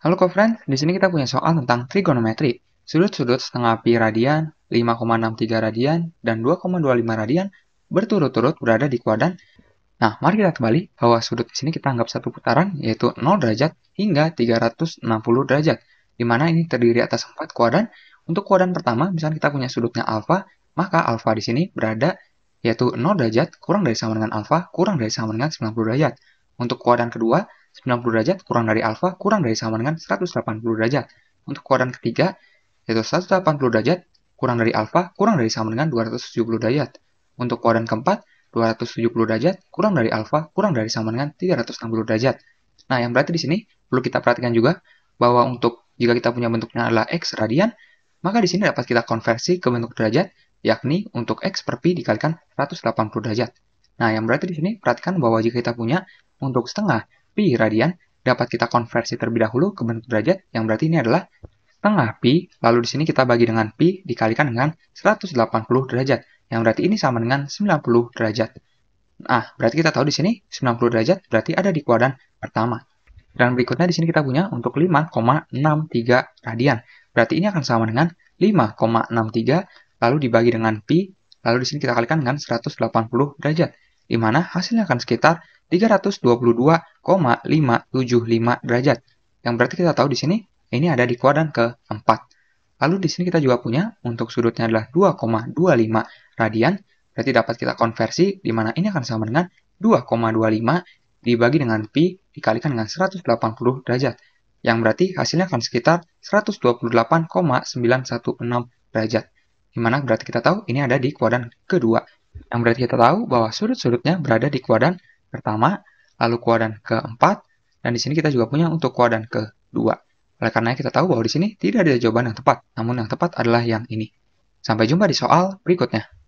Halo co-friend, di sini kita punya soal tentang trigonometri. Sudut-sudut setengah pi radian, 5,63 radian, dan 2,25 radian berturut-turut berada di kuadran. Nah, mari kita kembali bahwa sudut di sini kita anggap satu putaran, yaitu 0 derajat hingga 360 derajat, di mana ini terdiri atas 4 kuadran. Untuk kuadran pertama, misalnya kita punya sudutnya alfa, maka alfa di sini berada yaitu 0 derajat kurang dari sama dengan alfa kurang dari sama dengan 90 derajat. Untuk kuadran kedua, 90 derajat kurang dari alfa kurang dari sama dengan 180 derajat. Untuk kuadran ketiga, yaitu 180 derajat kurang dari alfa kurang dari sama dengan 270 derajat. Untuk kuadran keempat, 270 derajat kurang dari alfa kurang dari sama dengan 360 derajat. Nah, yang berarti di sini perlu kita perhatikan juga bahwa untuk jika kita punya bentuknya adalah x radian, maka di sini dapat kita konversi ke bentuk derajat, yakni untuk x per pi dikalikan 180 derajat. Nah, yang berarti di sini perhatikan bahwa jika kita punya untuk setengah pi radian dapat kita konversi terlebih dahulu ke bentuk derajat yang berarti ini adalah setengah pi, lalu di sini kita bagi dengan pi dikalikan dengan 180 derajat, yang berarti ini sama dengan 90 derajat. Nah, berarti kita tahu di sini 90 derajat berarti ada di kuadran pertama. Dan berikutnya di sini kita punya untuk 5,63 radian. Berarti ini akan sama dengan 5,63 lalu dibagi dengan pi, lalu di sini kita kalikan dengan 180 derajat, di mana hasilnya akan sekitar 322,575 derajat. Yang berarti kita tahu di sini ini ada di kuadran keempat. Lalu di sini kita juga punya untuk sudutnya adalah 2,25 radian. Berarti dapat kita konversi di mana ini akan sama dengan 2,25 dibagi dengan pi dikalikan dengan 180 derajat. Yang berarti hasilnya akan sekitar 128,916 derajat. di mana berarti kita tahu ini ada di kuadran kedua. Yang berarti kita tahu bahwa sudut-sudutnya berada di kuadran pertama, lalu kuadran keempat, dan di sini kita juga punya untuk kuadran kedua. Oleh karena kita tahu bahwa di sini tidak ada jawaban yang tepat, namun yang tepat adalah yang ini. Sampai jumpa di soal berikutnya.